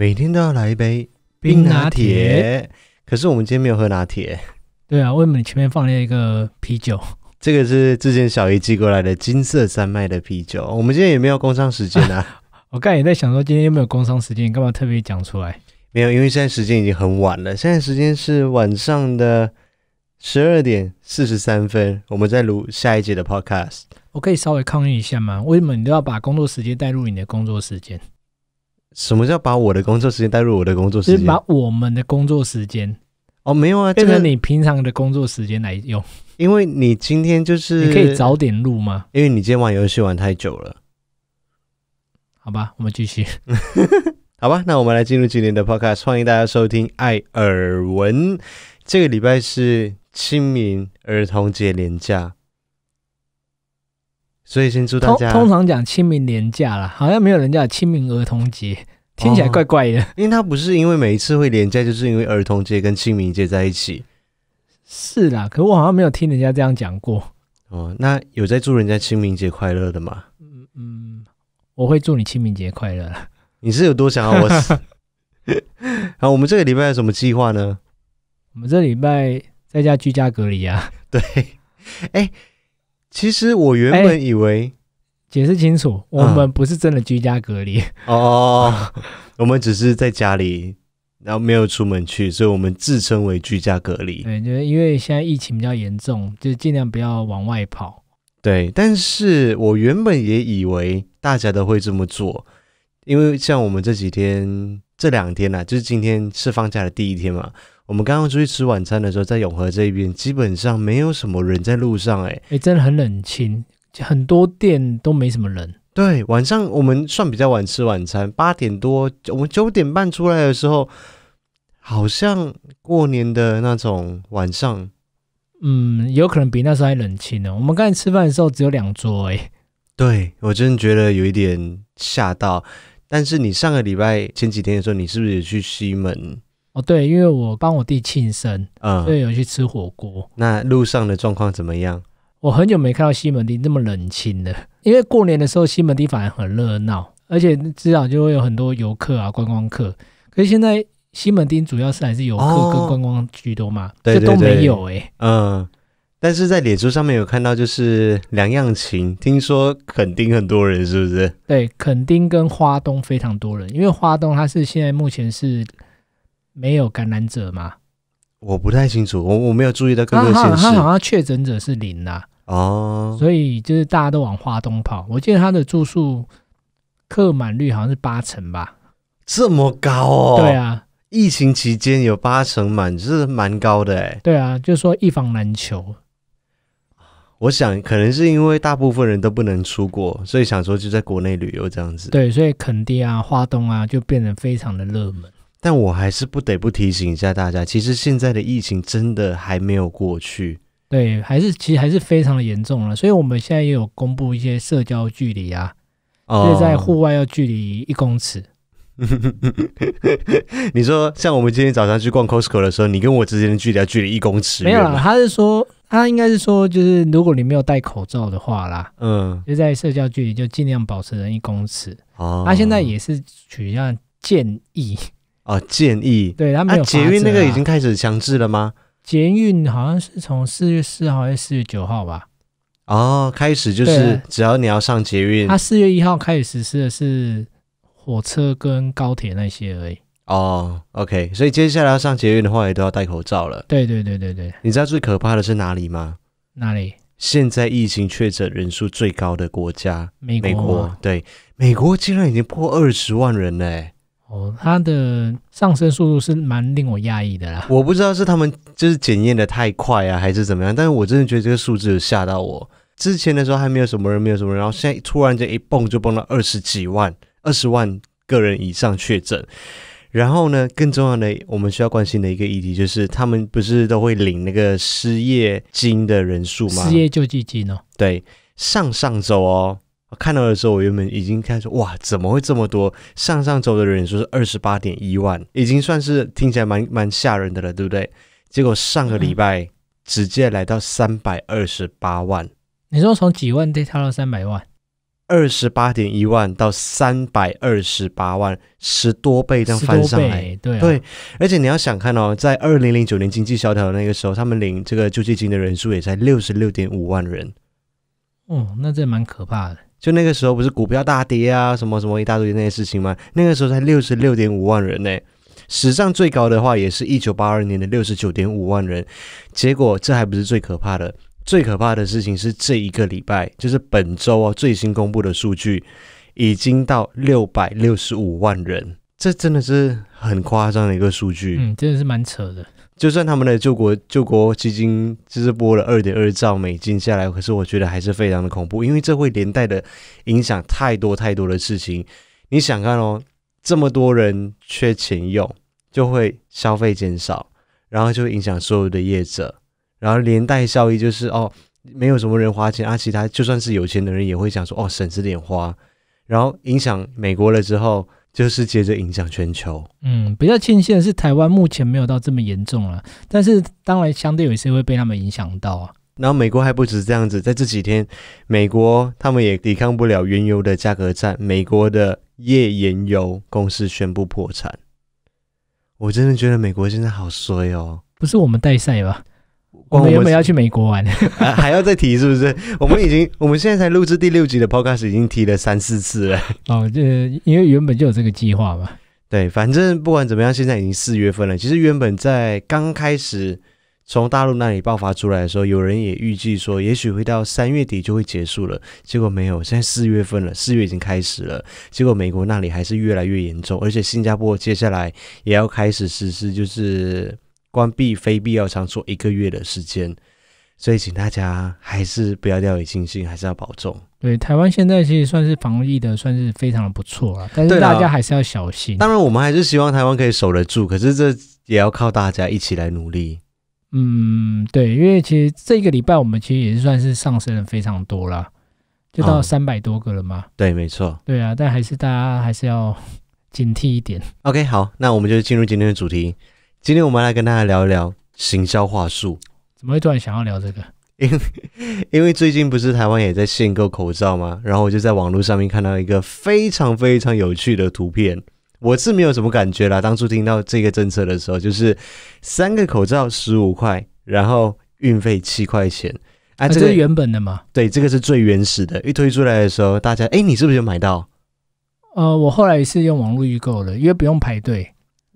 每天都要来一杯冰拿铁，可是我们今天没有喝拿铁。对啊，为什么你前面放了一个啤酒？这个是之前小姨寄过来的金色山脉的啤酒。我们今天也没有工商时间啊。我刚才也在想说，今天有没有工商时间？你干嘛特别讲出来？没有，因为现在时间已经很晚了。现在时间是晚上的十二点四十三分。我们在录下一节的 podcast，我可以稍微抗议一下吗？为什么你都要把工作时间带入你的工作时间？什么叫把我的工作时间带入我的工作时间？是把我们的工作时间哦，没有啊，变成你平常的工作时间来用。因为你今天就是你可以早点录吗？因为你今天玩游戏玩太久了，好吧，我们继续。好吧，那我们来进入今天的 podcast，欢迎大家收听艾尔文。这个礼拜是清明儿童节连假。所以先祝大家。通常讲清明年假了，好像没有人家清明儿童节，听起来怪怪的。因为它不是因为每一次会廉价，就是因为儿童节跟清明节在一起。是啦，可我好像没有听人家这样讲过。哦，那有在祝人家清明节快乐的吗？嗯嗯，我会祝你清明节快乐。你是有多想要我？死？好，我们这个礼拜有什么计划呢？我们这礼拜在家居家隔离啊。对，哎。其实我原本以为，解释清楚，我们不是真的居家隔离哦，我们只是在家里，然后没有出门去，所以我们自称为居家隔离。对，就是因为现在疫情比较严重，就尽量不要往外跑。对，但是我原本也以为大家都会这么做，因为像我们这几天这两天呢，就是今天是放假的第一天嘛。我们刚刚出去吃晚餐的时候，在永和这边基本上没有什么人在路上，哎，哎，真的很冷清，很多店都没什么人。对，晚上我们算比较晚吃晚餐，八点多，我们九点半出来的时候，好像过年的那种晚上，嗯，有可能比那时候还冷清呢。我们刚才吃饭的时候只有两桌，哎，对我真的觉得有一点吓到。但是你上个礼拜前几天的时候，你是不是也去西门？哦，对，因为我帮我弟庆生，所以有去吃火锅。那路上的状况怎么样？我很久没看到西门町那么冷清了，因为过年的时候西门町反而很热闹，而且至少就会有很多游客啊、观光客。可是现在西门町主要是还是游客跟观光居多嘛，这都没有哎。嗯，但是在脸书上面有看到，就是两样情，听说垦丁很多人是不是？对，垦丁跟花东非常多人，因为花东它是现在目前是。没有感染者吗？我不太清楚，我我没有注意到各个显示。他好像确诊者是零啦。哦。所以就是大家都往华东跑。我记得他的住宿客满率好像是八成吧。这么高哦。对啊。疫情期间有八成满是蛮高的哎。对啊，就是说一房难求。我想可能是因为大部分人都不能出国，所以想说就在国内旅游这样子。对，所以肯定啊，华东啊就变得非常的热门。但我还是不得不提醒一下大家，其实现在的疫情真的还没有过去。对，还是其实还是非常的严重了，所以我们现在也有公布一些社交距离啊，就是在户外要距离一公尺。你说像我们今天早上去逛 Costco 的时候，你跟我之间的距离要距离一公尺？没有，他是说他应该是说，就是如果你没有戴口罩的话啦，嗯，就在社交距离就尽量保持在一公尺。哦，他现在也是取向建议。哦，建议对他没有。捷运那个已经开始强制了吗？捷运好像是从四月四号还是四月九号吧？哦，开始就是只要你要上捷运，他四月一号开始实施的是火车跟高铁那些而已。哦，OK，所以接下来要上捷运的话也都要戴口罩了。对对对对对。你知道最可怕的是哪里吗？哪里？现在疫情确诊人数最高的国家，美国。对，美国竟然已经破二十万人嘞。哦，它的上升速度是蛮令我讶异的啦。我不知道是他们就是检验的太快啊，还是怎么样。但是我真的觉得这个数字吓到我。之前的时候还没有什么人，没有什么人，然后现在突然间一蹦就蹦到二十几万、二十万个人以上确诊。然后呢，更重要的，我们需要关心的一个议题就是，他们不是都会领那个失业金的人数吗？失业救济金哦，对，上上周哦。看到的时候，我原本已经开始哇，怎么会这么多？上上周的人数是二十八点一万，已经算是听起来蛮蛮吓人的了，对不对？结果上个礼拜直接来到三百二十八万。你说从几万跌跳到三百万？二十八点一万到三百二十八万，十多倍这样翻上来，对对。而且你要想看哦，在二零零九年经济萧条的那个时候，他们领这个救济金的人数也在六十六点五万人。哦，那这蛮可怕的。就那个时候不是股票大跌啊，什么什么一大堆那些事情吗？那个时候才六十六点五万人呢，史上最高的话也是一九八二年的六十九点五万人。结果这还不是最可怕的，最可怕的事情是这一个礼拜，就是本周哦，最新公布的数据已经到六百六十五万人，这真的是很夸张的一个数据。嗯，真的是蛮扯的。就算他们的救国救国基金就是拨了二点二兆美金下来，可是我觉得还是非常的恐怖，因为这会连带的影响太多太多的事情。你想看哦，这么多人缺钱用，就会消费减少，然后就影响所有的业者，然后连带效益就是哦，没有什么人花钱啊，其他就算是有钱的人也会想说哦，省着点花，然后影响美国了之后。就是接着影响全球，嗯，比较庆幸的是台湾目前没有到这么严重了，但是当然相对有一些会被他们影响到啊。然后美国还不止这样子，在这几天，美国他们也抵抗不了原油的价格战，美国的页岩油公司宣布破产，我真的觉得美国现在好衰哦。不是我们代赛吧？我们原本要去美国玩，还要再提是不是？我们已经，我们现在才录制第六集的 Podcast，已经提了三四次了。哦，这因为原本就有这个计划嘛。对，反正不管怎么样，现在已经四月份了。其实原本在刚开始从大陆那里爆发出来的时候，有人也预计说，也许会到三月底就会结束了。结果没有，现在四月份了，四月已经开始了。结果美国那里还是越来越严重，而且新加坡接下来也要开始实施，就是。关闭非必要场所一个月的时间，所以请大家还是不要掉以轻心，还是要保重。对，台湾现在其实算是防疫的，算是非常的不错了，但是大家还是要小心。当然，我们还是希望台湾可以守得住，可是这也要靠大家一起来努力。嗯，对，因为其实这一个礼拜我们其实也是算是上升了非常多了，就到三百多个了嘛。对，没错。对啊，但还是大家还是要警惕一点。OK，好，那我们就进入今天的主题。今天我们来跟大家聊一聊行销话术。怎么会突然想要聊这个？因因为最近不是台湾也在限购口罩吗？然后我就在网络上面看到一个非常非常有趣的图片。我是没有什么感觉啦，当初听到这个政策的时候，就是三个口罩十五块，然后运费七块钱。哎，这是原本的吗？对，这个是最原始的，一推出来的时候，大家，哎，你是不是有买到？呃，我后来是用网络预购的，因为不用排队。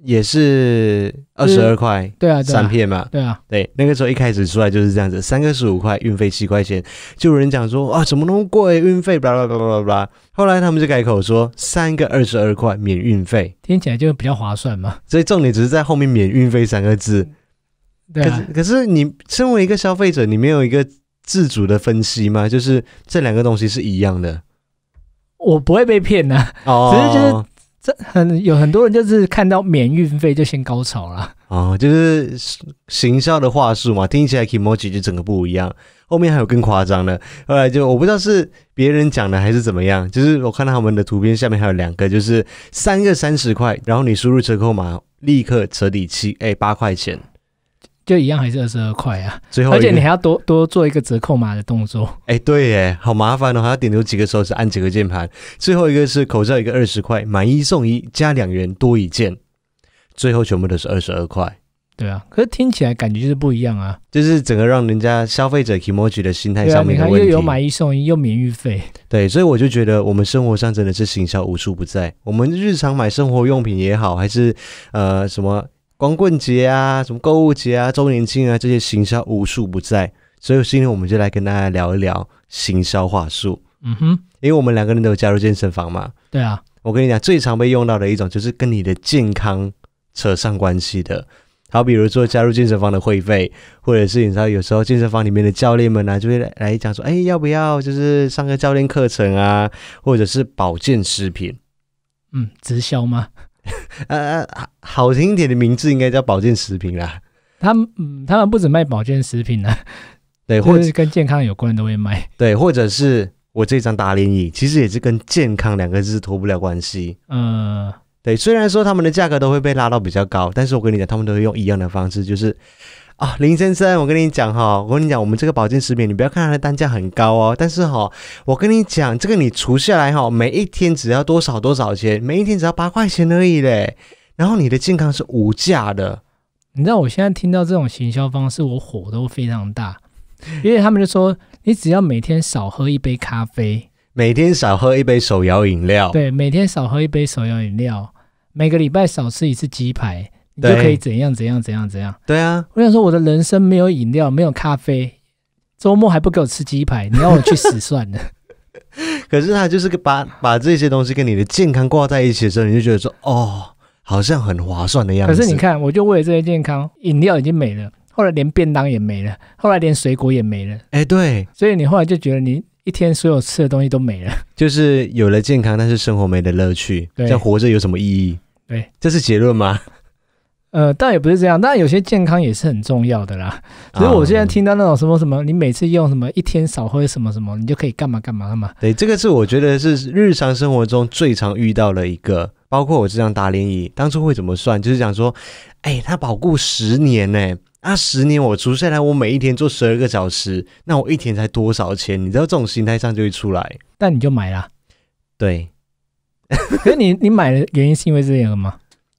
也是二十二块，对啊，三片嘛，对啊，对，那个时候一开始出来就是这样子，三个十五块，运费七块钱，就有人讲说，啊，怎么那么贵，运费，巴拉巴拉巴拉后来他们就改口说，三个二十二块，免运费，听起来就比较划算嘛。所以重点只是在后面免运费三个字。对，可是你身为一个消费者，你没有一个自主的分析吗？就是这两个东西是一样的，我不会被骗的。哦，只是就是。这很有很多人就是看到免运费就先高潮了哦，就是行销的话术嘛，听起来可以摸几句，整个不一样。后面还有更夸张的，后来就我不知道是别人讲的还是怎么样，就是我看到他们的图片下面还有两个，就是三个三十块，然后你输入折扣码，立刻折抵七哎八块钱。就一样还是二十二块啊，最后而且你还要多多做一个折扣码的动作。哎，对耶，好麻烦哦，还要点出几个手指按几个键盘。最后一个是口罩，一个二十块，买一送一加两元多一件，最后全部都是二十二块。对啊，可是听起来感觉就是不一样啊，就是整个让人家消费者 emoji 的心态上面又有买一送一又免运费。对，所以我就觉得我们生活上真的是行销无处不在，我们日常买生活用品也好，还是呃什么。光棍节啊，什么购物节啊，周年庆啊，这些行销无处不在。所以今天我们就来跟大家聊一聊行销话术。嗯哼，因为我们两个人都有加入健身房嘛。对啊，我跟你讲，最常被用到的一种就是跟你的健康扯上关系的。好比如说加入健身房的会费，或者是你知道有时候健身房里面的教练们呢，就会来讲说，哎，要不要就是上个教练课程啊，或者是保健食品。嗯，直销吗？呃，好听一点的名字应该叫保健食品啦。他们，他们不止卖保健食品呢，对，或者是跟健康有关都会卖。对，或者是我这张打脸椅，其实也是跟健康两个字脱不了关系。呃，对，虽然说他们的价格都会被拉到比较高，但是我跟你讲，他们都是用一样的方式，就是。啊，林先生，我跟你讲哈，我跟你讲，我们这个保健食品，你不要看它的单价很高哦，但是哈，我跟你讲，这个你除下来哈，每一天只要多少多少钱，每一天只要八块钱而已嘞。然后你的健康是无价的。你知道我现在听到这种行销方式，我火都非常大，因为他们就说你只要每天少喝一杯咖啡，每天少喝一杯手摇饮料，对，每天少喝一杯手摇饮料，每个礼拜少吃一次鸡排。你就可以怎样怎样怎样怎样？对啊，我想说我的人生没有饮料，没有咖啡，周末还不给我吃鸡排，你让我去死算了。可是他就是把把这些东西跟你的健康挂在一起的时候，你就觉得说哦，好像很划算的样子。可是你看，我就为了这些健康，饮料已经没了，后来连便当也没了，后来连水果也没了。哎，对，所以你后来就觉得你一天所有吃的东西都没了，就是有了健康，但是生活没了乐趣，这样活着有什么意义？对，这是结论吗？呃，但也不是这样，但有些健康也是很重要的啦。所以我现在听到那种什么什么，你每次用什么一天少喝什么什么，你就可以干嘛干嘛干嘛。对，这个是我觉得是日常生活中最常遇到的一个。包括我这张打联谊，当初会怎么算，就是讲说，哎，它保固十年呢，啊，十年我除下来，我每一天做十二个小时，那我一天才多少钱？你知道这种心态上就会出来，但你就买了。对，所 以你你买的原因是因为这个吗？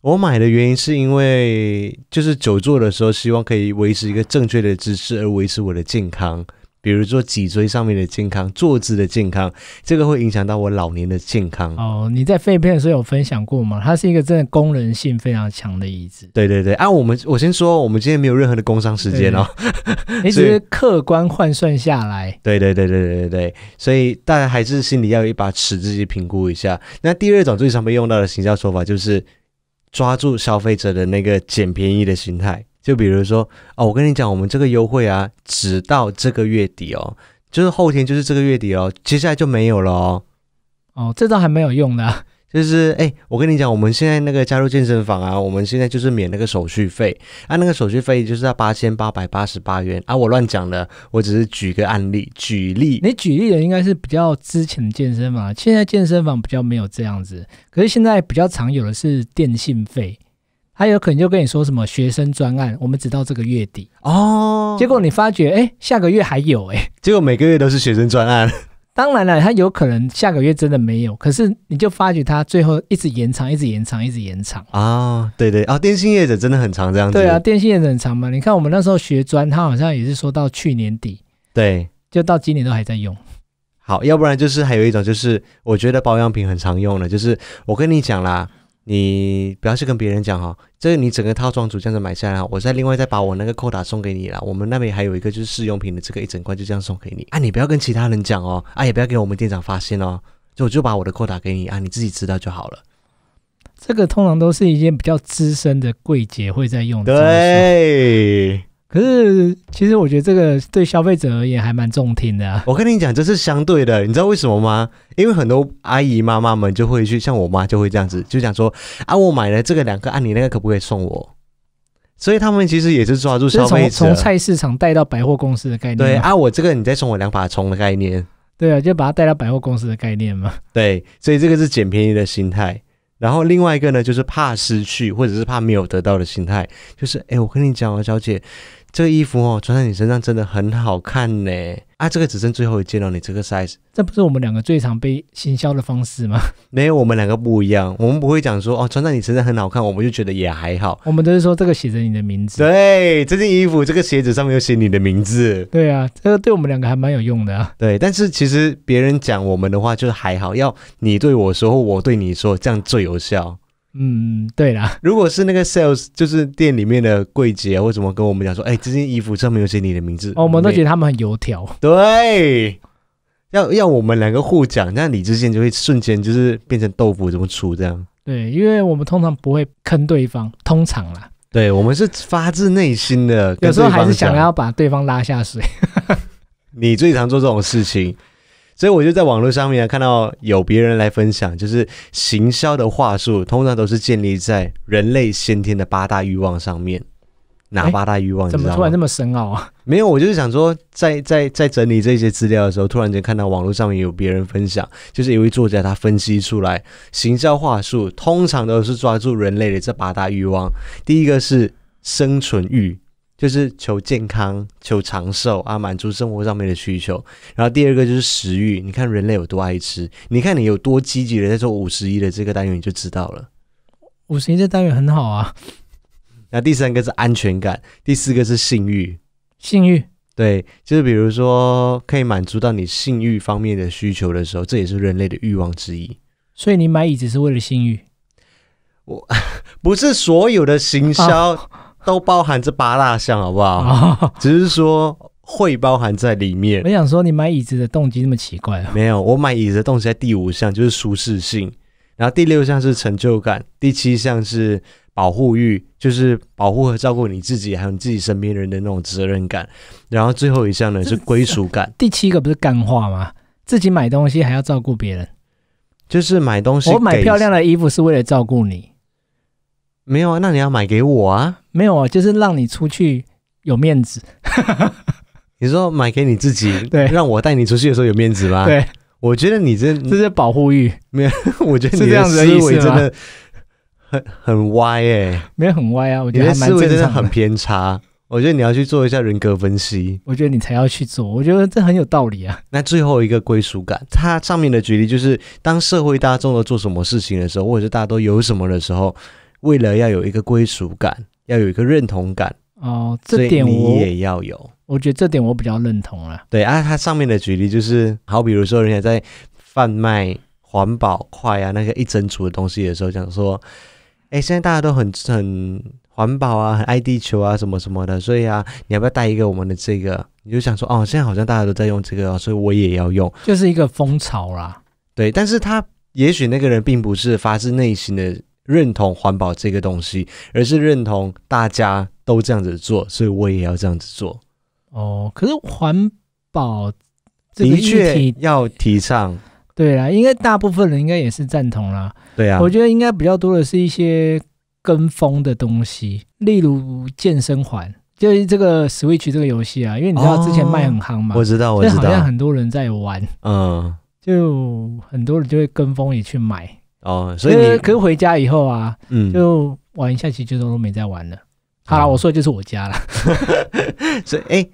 我买的原因是因为就是久坐的时候，希望可以维持一个正确的姿势，而维持我的健康，比如说脊椎上面的健康、坐姿的健康，这个会影响到我老年的健康。哦，你在肺片的时候有分享过吗？它是一个真的功能性非常强的椅子。对对对，啊，我们我先说，我们今天没有任何的工伤时间哦。你 只是客观换算下来。对对对对对对对，所以大家还是心里要有一把尺，自己评估一下。那第二种最常被用到的形象手法就是。抓住消费者的那个捡便宜的心态，就比如说，哦，我跟你讲，我们这个优惠啊，直到这个月底哦，就是后天就是这个月底哦，接下来就没有了哦。哦，这招还没有用的。就是哎，我跟你讲，我们现在那个加入健身房啊，我们现在就是免那个手续费啊，那个手续费就是要八千八百八十八元啊，我乱讲的，我只是举个案例，举例。你举例的应该是比较之前的健身房，现在健身房比较没有这样子，可是现在比较常有的是电信费，还有可能就跟你说什么学生专案，我们直到这个月底哦，结果你发觉哎，下个月还有哎，结果每个月都是学生专案。当然了，他有可能下个月真的没有，可是你就发觉他最后一直延长，一直延长，一直延长啊！对对啊，电信业者真的很长这样子。对啊，电信业者很长嘛。你看我们那时候学专，他好像也是说到去年底，对，就到今年都还在用。好，要不然就是还有一种，就是我觉得保养品很常用的，就是我跟你讲啦。你不要去跟别人讲哈，这个你整个套装组这样子买下来，我再另外再把我那个扣打送给你了。我们那边还有一个就是试用品的，这个一整罐就这样送给你。啊，你不要跟其他人讲哦，啊，也不要给我们店长发现哦，就我就把我的扣打给你啊，你自己知道就好了。这个通常都是一件比较资深的柜姐会在用的。对。可是，其实我觉得这个对消费者而言还蛮中听的。我跟你讲，这是相对的，你知道为什么吗？因为很多阿姨妈妈们就会去，像我妈就会这样子，就讲说：“啊，我买了这个两个，啊，你那个可不可以送我？”所以他们其实也是抓住消费者从菜市场带到百货公司的概念。对啊，我这个你再送我两把葱的概念。对啊，就把它带到百货公司的概念嘛。对，所以这个是捡便宜的心态。然后另外一个呢，就是怕失去或者是怕没有得到的心态，就是哎，我跟你讲啊，小姐。这个衣服哦，穿在你身上真的很好看呢。啊，这个只剩最后一件了，你这个 size，这不是我们两个最常被行销的方式吗？没有，我们两个不一样，我们不会讲说哦，穿在你身上很好看，我们就觉得也还好。我们都是说这个写着你的名字。对，这件衣服，这个鞋子上面有写你的名字。对啊，这个对我们两个还蛮有用的。对，但是其实别人讲我们的话就是还好，要你对我说，我对你说，这样最有效。嗯，对啦。如果是那个 sales，就是店里面的柜姐或什么，跟我们讲说，哎，这件衣服上面有写你的名字，我们都觉得他们很油条。对，要要我们两个互讲，那李志健就会瞬间就是变成豆腐，怎么出这样？对，因为我们通常不会坑对方，通常啦。对，我们是发自内心的，有时候还是想要把对方拉下水。你最常做这种事情。所以我就在网络上面看到有别人来分享，就是行销的话术，通常都是建立在人类先天的八大欲望上面。哪八大欲望？怎么突然这么深奥啊？没有，我就是想说，在在在整理这些资料的时候，突然间看到网络上面有别人分享，就是一位作家他分析出来，行销话术通常都是抓住人类的这八大欲望。第一个是生存欲。就是求健康、求长寿啊，满足生活上面的需求。然后第二个就是食欲，你看人类有多爱吃，你看你有多积极的在做五十一的这个单元，你就知道了。五十一这单元很好啊。那第三个是安全感，第四个是性欲。性欲？对，就是比如说可以满足到你性欲方面的需求的时候，这也是人类的欲望之一。所以你买椅子是为了性欲？我 不是所有的行销。都包含这八大项，好不好？只是说会包含在里面。我想说，你买椅子的动机那么奇怪啊？没有，我买椅子的动机在第五项就是舒适性，然后第六项是成就感，第七项是保护欲，就是保护和照顾你自己还有你自己身边人的那种责任感。然后最后一项呢是归属感。第七个不是干话吗？自己买东西还要照顾别人，就是买东西。我买漂亮的衣服是为了照顾你。没有啊，那你要买给我啊？没有啊，就是让你出去有面子。你说买给你自己，对，让我带你出去的时候有面子吗？对，我觉得你这这是保护欲。没有，我觉得是这样的思维真的很很歪哎，没有很歪啊。我觉得思维真的很偏差。我觉得你要去做一下人格分析，我觉得你才要去做。我觉得这很有道理啊。那最后一个归属感，它上面的举例就是当社会大众都做什么事情的时候，或者是大家都有什么的时候。为了要有一个归属感，要有一个认同感哦，所以你也要有。我觉得这点我比较认同了。对啊，它上面的举例就是，好比如说人家在贩卖环保筷啊，那个一整组的东西的时候，讲说，哎，现在大家都很很环保啊，很爱地球啊，什么什么的。所以啊，你要不要带一个我们的这个？你就想说，哦，现在好像大家都在用这个，所以我也要用，就是一个风潮啦。对，但是他也许那个人并不是发自内心的。认同环保这个东西，而是认同大家都这样子做，所以我也要这样子做。哦，可是环保的确要提倡，对啦，应该大部分人应该也是赞同啦。对啊，我觉得应该比较多的是一些跟风的东西，例如健身环，就是这个 Switch 这个游戏啊，因为你知道之前卖很夯嘛，我知道，我知道，很多人在玩，嗯，就很多人就会跟风也去买。哦，所以可是回家以后啊，嗯，就玩一下，其实都都没再玩了。好了，我说的就是我家了。所以，哎，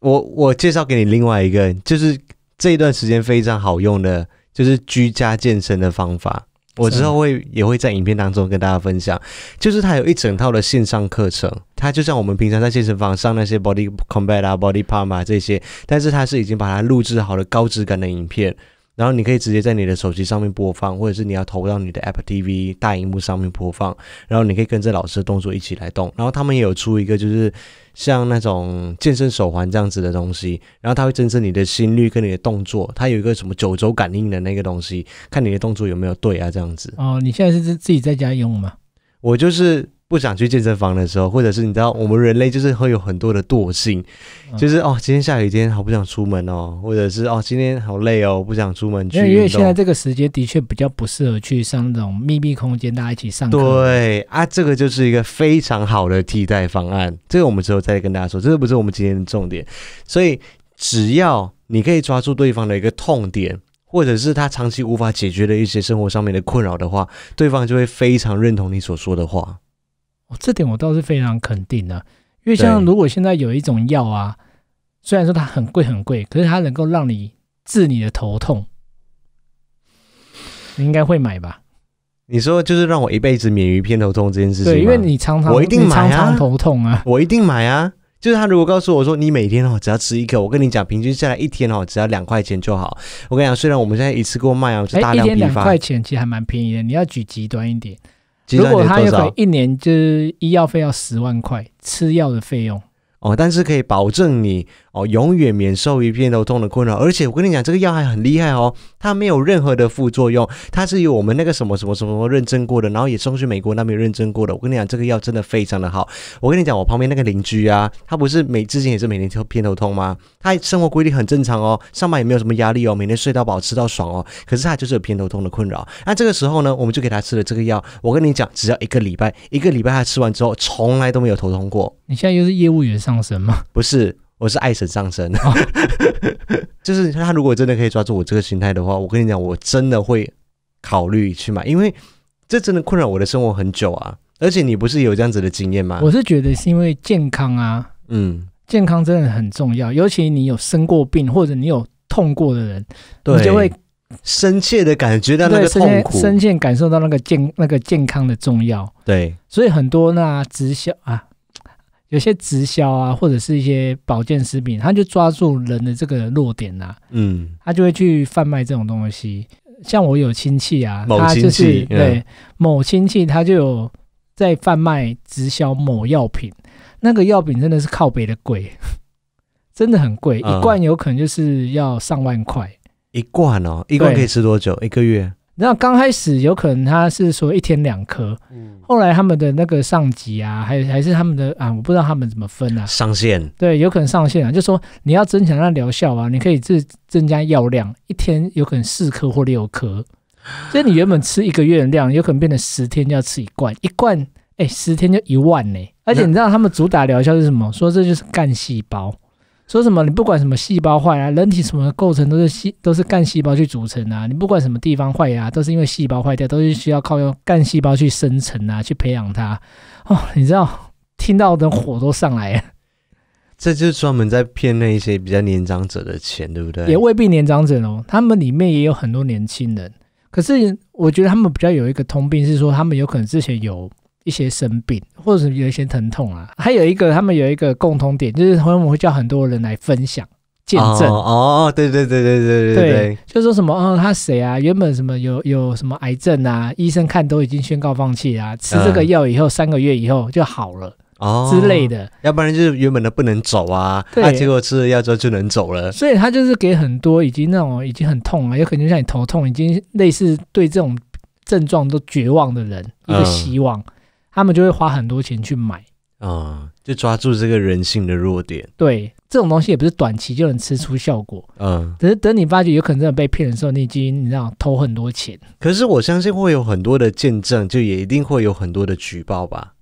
我我介绍给你另外一个，就是这一段时间非常好用的，就是居家健身的方法。我之后会也会在影片当中跟大家分享，就是它有一整套的线上课程，它就像我们平常在健身房上那些 body combat 啊、body pump 啊这些，但是它是已经把它录制好了高质感的影片。然后你可以直接在你的手机上面播放，或者是你要投到你的 Apple TV 大荧幕上面播放。然后你可以跟着老师的动作一起来动。然后他们也有出一个就是像那种健身手环这样子的东西，然后它会侦测你的心率跟你的动作，它有一个什么九轴感应的那个东西，看你的动作有没有对啊这样子。哦，你现在是自己在家用吗？我就是。不想去健身房的时候，或者是你知道，我们人类就是会有很多的惰性，就是哦，今天下雨天，好不想出门哦，或者是哦，今天好累哦，不想出门。去。因为现在这个时间的确比较不适合去上那种秘密空间，大家一起上课。对啊，这个就是一个非常好的替代方案。这个我们之后再跟大家说，这个不是我们今天的重点。所以，只要你可以抓住对方的一个痛点，或者是他长期无法解决的一些生活上面的困扰的话，对方就会非常认同你所说的话。哦，这点我倒是非常肯定的，因为像如果现在有一种药啊，虽然说它很贵很贵，可是它能够让你治你的头痛，你应该会买吧？你说就是让我一辈子免于偏头痛这件事情？对，因为你常常我一定买啊，头痛啊，我一定买啊。就是他如果告诉我说你每天哦只要吃一颗，我跟你讲，平均下来一天哦只要两块钱就好。我跟你讲，虽然我们现在一次过卖啊，哎，一天两块钱其实还蛮便宜的。你要举极端一点。如果他要能一年，就是医药费要十万块，吃药的费用。哦，但是可以保证你哦，永远免受于偏头痛的困扰。而且我跟你讲，这个药还很厉害哦，它没有任何的副作用，它是由我们那个什么什么什么认证过的，然后也送去美国那边认证过的。我跟你讲，这个药真的非常的好。我跟你讲，我旁边那个邻居啊，他不是每之前也是每天就偏头痛吗？他生活规律很正常哦，上班也没有什么压力哦，每天睡到饱，吃到爽哦。可是他就是有偏头痛的困扰。那这个时候呢，我们就给他吃了这个药。我跟你讲，只要一个礼拜，一个礼拜他吃完之后，从来都没有头痛过。你现在又是业务员上神吗？不是，我是爱神上神。就是他如果真的可以抓住我这个心态的话，我跟你讲，我真的会考虑去买，因为这真的困扰我的生活很久啊。而且你不是有这样子的经验吗？我是觉得是因为健康啊，嗯，健康真的很重要，尤其你有生过病或者你有痛过的人，你就会深切的感觉到那个痛苦，深切感受到那个健那个健康的重要。对，所以很多那直销啊。有些直销啊，或者是一些保健食品，他就抓住人的这个弱点呐，嗯，他就会去贩卖这种东西。像我有亲戚啊，他就是对，某亲戚他就有在贩卖直销某药品，那个药品真的是靠北的贵，真的很贵，一罐有可能就是要上万块。一罐哦，一罐可以吃多久？一个月。然后刚开始有可能他是说一天两颗，后来他们的那个上级啊，还有还是他们的啊，我不知道他们怎么分啊。上限对，有可能上限啊，就说你要增强那疗效啊，你可以自增加药量，一天有可能四颗或六颗，所以你原本吃一个月的量，有可能变成十天就要吃一罐，一罐哎十天就一万呢。而且你知道他们主打疗效是什么？说这就是干细胞。说什么？你不管什么细胞坏啊，人体什么构成都是细都是干细胞去组成啊。你不管什么地方坏啊，都是因为细胞坏掉，都是需要靠用干细胞去生成啊，去培养它。哦，你知道听到的火都上来。这就是专门在骗那一些比较年长者的钱，对不对？也未必年长者哦，他们里面也有很多年轻人。可是我觉得他们比较有一个通病是说，他们有可能之前有。一些生病，或者是有一些疼痛啊，还有一个他们有一个共同点，就是他们会叫很多人来分享见证哦，对对对对对对对，就说什么哦，他谁啊？原本什么有有什么癌症啊？医生看都已经宣告放弃啊，吃这个药以后三个月以后就好了哦之类的。要不然就是原本的不能走啊，他结果吃了药之后就能走了。所以他就是给很多已经那种已经很痛啊，有可能像你头痛，已经类似对这种症状都绝望的人一个希望。他们就会花很多钱去买啊，就抓住这个人性的弱点。对，这种东西也不是短期就能吃出效果。嗯，只是等你发觉有可能真的被骗的时候，你已经你知道投很多钱。可是我相信会有很多的见证，就也一定会有很多的举报吧。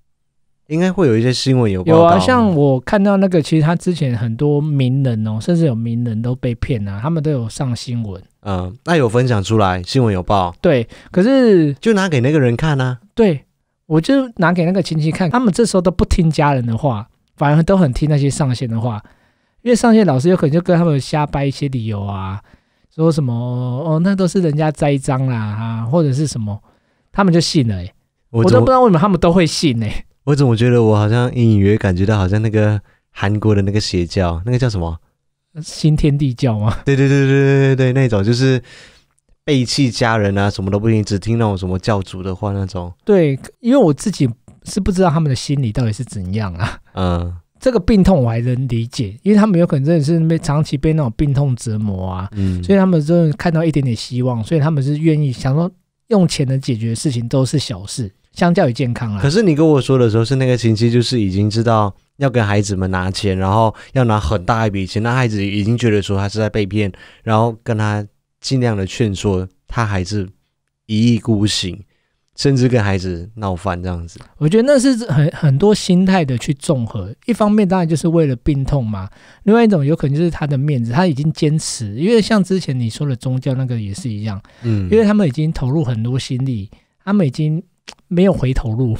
应该会有一些新闻有有啊，像我看到那个，其实他之前很多名人哦，甚至有名人都被骗啊，他们都有上新闻。嗯，那有分享出来新闻有报？对，可是就拿给那个人看呢？对。我就拿给那个亲戚看，他们这时候都不听家人的话，反而都很听那些上线的话，因为上线老师有可能就跟他们瞎掰一些理由啊，说什么哦，那都是人家栽赃啦啊，或者是什么，他们就信了。哎，我都不知道为什么他们都会信哎，我总觉得我好像隐隐约感觉到好像那个韩国的那个邪教，那个叫什么新天地教吗？对对对对对对对，那种就是。背弃家人啊，什么都不听，只听那种什么教主的话那种。对，因为我自己是不知道他们的心理到底是怎样啊。嗯，这个病痛我还能理解，因为他们有可能真的是被长期被那种病痛折磨啊，嗯，所以他们真的看到一点点希望，所以他们是愿意想说用钱能解决的事情都是小事，相较于健康啊。可是你跟我说的时候是那个亲戚，就是已经知道要跟孩子们拿钱，然后要拿很大一笔钱，那孩子已经觉得说他是在被骗，然后跟他。尽量的劝说，他还是一意孤行，甚至跟孩子闹翻这样子。我觉得那是很很多心态的去综合。一方面当然就是为了病痛嘛，另外一种有可能就是他的面子，他已经坚持，因为像之前你说的宗教那个也是一样，嗯，因为他们已经投入很多心力，他们已经没有回头路。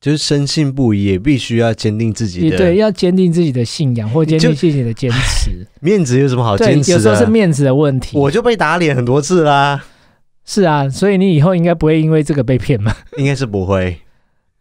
就是深信不疑，也必须要坚定自己的对，要坚定自己的信仰，或坚定自己的坚持。面子有什么好？坚的？有时候是面子的问题。我就被打脸很多次啦。是啊，所以你以后应该不会因为这个被骗吗？应该是不会。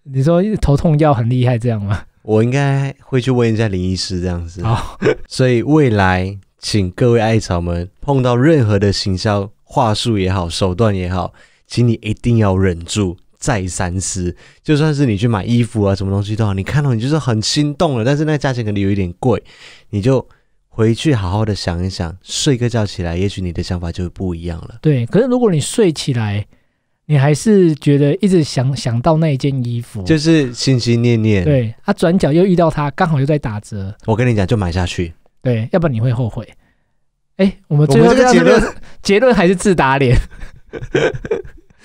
你说头痛药很厉害，这样吗？我应该会去问一下林医师这样子。好，所以未来，请各位爱草们碰到任何的行销话术也好，手段也好，请你一定要忍住。再三思，就算是你去买衣服啊，什么东西都好，你看到你就是很心动了，但是那价钱可能有一点贵，你就回去好好的想一想，睡个觉起来，也许你的想法就不一样了。对，可是如果你睡起来，你还是觉得一直想想到那一件衣服，就是心心念念。对，啊，转角又遇到他，刚好又在打折。我跟你讲，就买下去。对，要不然你会后悔。哎，我们最后这个结论，结论还是自打脸。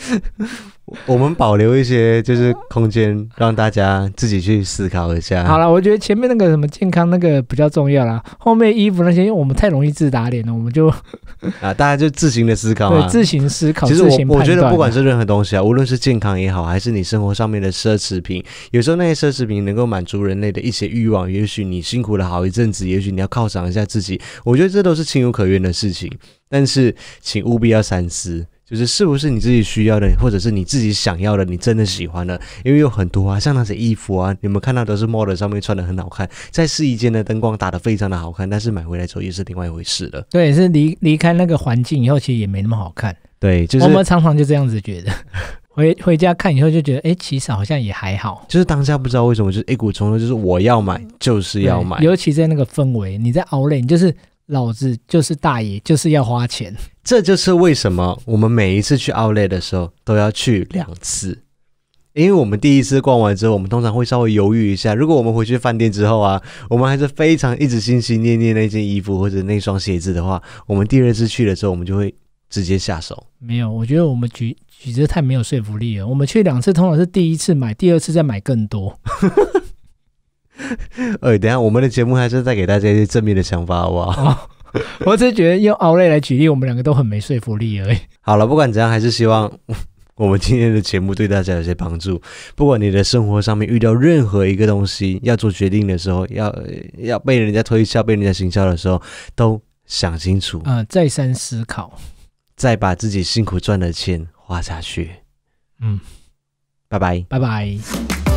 我们保留一些就是空间，让大家自己去思考一下。好了，我觉得前面那个什么健康那个比较重要啦，后面衣服那些，因为我们太容易自打脸了，我们就 啊，大家就自行的思考，对，自行思考。其实我我觉得不管是任何东西啊，无论是健康也好，还是你生活上面的奢侈品，有时候那些奢侈品能够满足人类的一些欲望，也许你辛苦了好一阵子，也许你要犒赏一下自己，我觉得这都是情有可原的事情，但是请务必要三思。就是是不是你自己需要的，或者是你自己想要的，你真的喜欢的？因为有很多啊，像那些衣服啊，你们看到都是模特上面穿的很好看，在试衣间的灯光打得非常的好看，但是买回来之后又是另外一回事了。对，是离离开那个环境以后，其实也没那么好看。对，就是我们常常就这样子觉得，回回家看以后就觉得，哎，其实好像也还好。就是当下不知道为什么就是一股冲动，就是我要买，就是要买。尤其在那个氛围，你在熬累，你就是。老子就是大爷，就是要花钱。这就是为什么我们每一次去奥莱的时候都要去两次，因为我们第一次逛完之后，我们通常会稍微犹豫一下。如果我们回去饭店之后啊，我们还是非常一直心心念念那件衣服或者那双鞋子的话，我们第二次去的时候，我们就会直接下手。没有，我觉得我们举举这太没有说服力了。我们去两次，通常是第一次买，第二次再买更多。哎，等下，我们的节目还是带给大家一些正面的想法，好不好？我只是觉得用熬 t 来举例，我们两个都很没说服力而已。好了，不管怎样，还是希望我们今天的节目对大家有些帮助。不管你的生活上面遇到任何一个东西，要做决定的时候，要要被人家推销、被人家行销的时候，都想清楚呃，再三思考，再把自己辛苦赚的钱花下去。嗯，拜拜，拜拜。